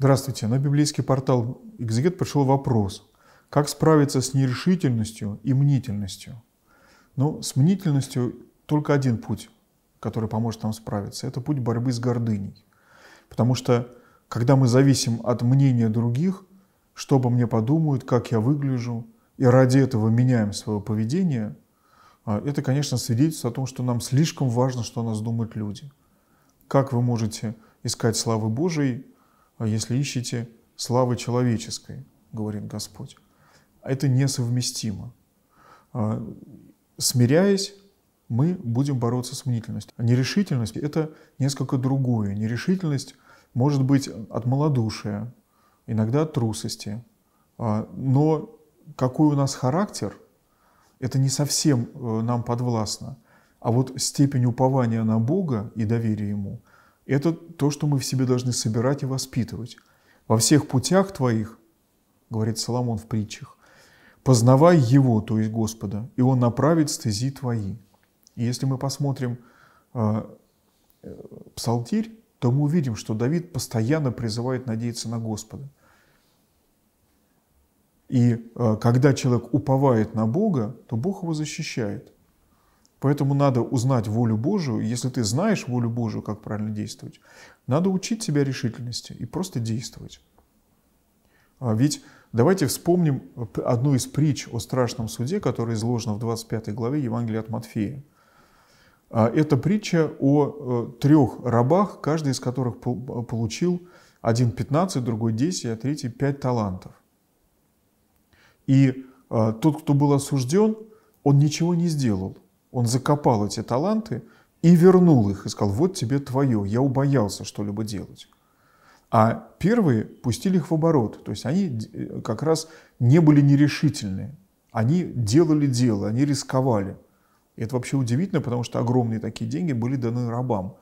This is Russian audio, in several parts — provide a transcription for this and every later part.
Здравствуйте. На библейский портал «Экзегет» пришел вопрос. Как справиться с нерешительностью и мнительностью? Ну, с мнительностью только один путь, который поможет нам справиться. Это путь борьбы с гордыней. Потому что, когда мы зависим от мнения других, что обо мне подумают, как я выгляжу, и ради этого меняем свое поведение, а, это, конечно, свидетельствует о том, что нам слишком важно, что о нас думают люди. Как вы можете искать славы Божией, а если ищете славы человеческой, говорит Господь. А это несовместимо. А, смиряясь, мы будем бороться с мнительностью. А нерешительность – это несколько другое. Нерешительность может быть от малодушия, иногда от трусости. Но какой у нас характер, это не совсем э, нам подвластно. А вот степень упования на Бога и доверия Ему – это то, что мы в себе должны собирать и воспитывать. Во всех путях твоих, говорит Соломон в притчах, познавай Его, то есть Господа, и Он направит стези твои. И если мы посмотрим а, э, псалтирь, то мы увидим, что Давид постоянно призывает надеяться на Господа. И э, когда человек уповает на Бога, то Бог его защищает. Поэтому надо узнать волю Божию. Если ты знаешь волю Божию, как правильно действовать, надо учить себя решительности и просто действовать. А ведь давайте вспомним одну из притч о страшном суде, которая изложена в 25 главе Евангелия от Матфея. А это притча о э, трех рабах, каждый из которых э, получил один 15, другой 10, а третий 5 талантов. И э, тот, кто был осужден, он ничего не сделал – он закопал эти таланты и вернул их, и сказал, вот тебе твое, я убоялся что-либо делать. А первые пустили их в оборот, то есть они э, как раз не были нерешительны, они делали дело, они рисковали. И это вообще удивительно, потому что огромные такие деньги были даны рабам.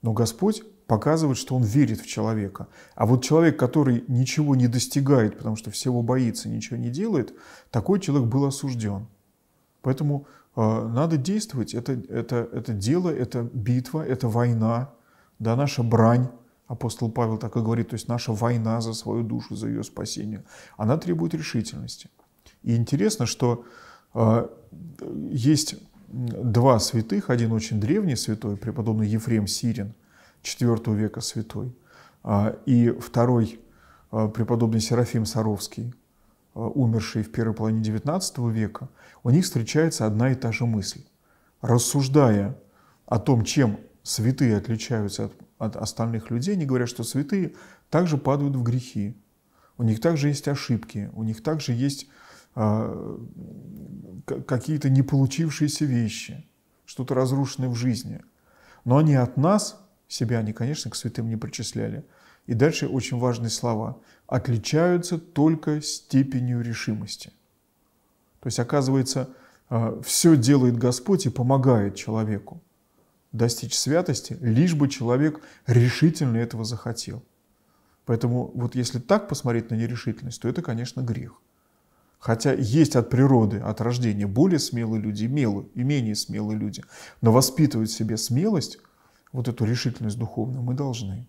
Но Господь показывает, что он верит в человека. А вот человек, который ничего не достигает, потому что всего боится, ничего не делает, такой человек был осужден. Поэтому а, надо действовать. Это, это, это дело, это битва, это война, да, наша брань. Апостол Павел так и говорит, то есть наша война за свою душу, за ее спасение, она требует решительности. И интересно, что э, есть два святых, один очень древний святой, преподобный Ефрем Сирин, IV века святой, э, и второй э, преподобный Серафим Саровский, Э, умершие в первой половине XIX века, у них встречается одна и та же мысль. Рассуждая о том, чем святые отличаются от, от остальных людей, они говорят, что святые также падают в грехи, у них также есть ошибки, у них также есть э, какие-то не получившиеся вещи, что-то разрушенное в жизни. Но они от нас, себя они, конечно, к святым не причисляли, и дальше очень важные слова. Отличаются только степенью решимости. То есть, оказывается, э, все делает Господь и помогает человеку достичь святости, лишь бы человек решительно этого захотел. Поэтому вот если так посмотреть на нерешительность, то это, конечно, грех. Хотя есть от природы, от рождения более смелые люди мелые, и менее смелые люди. Но воспитывать в себе смелость, вот эту решительность духовную, мы должны.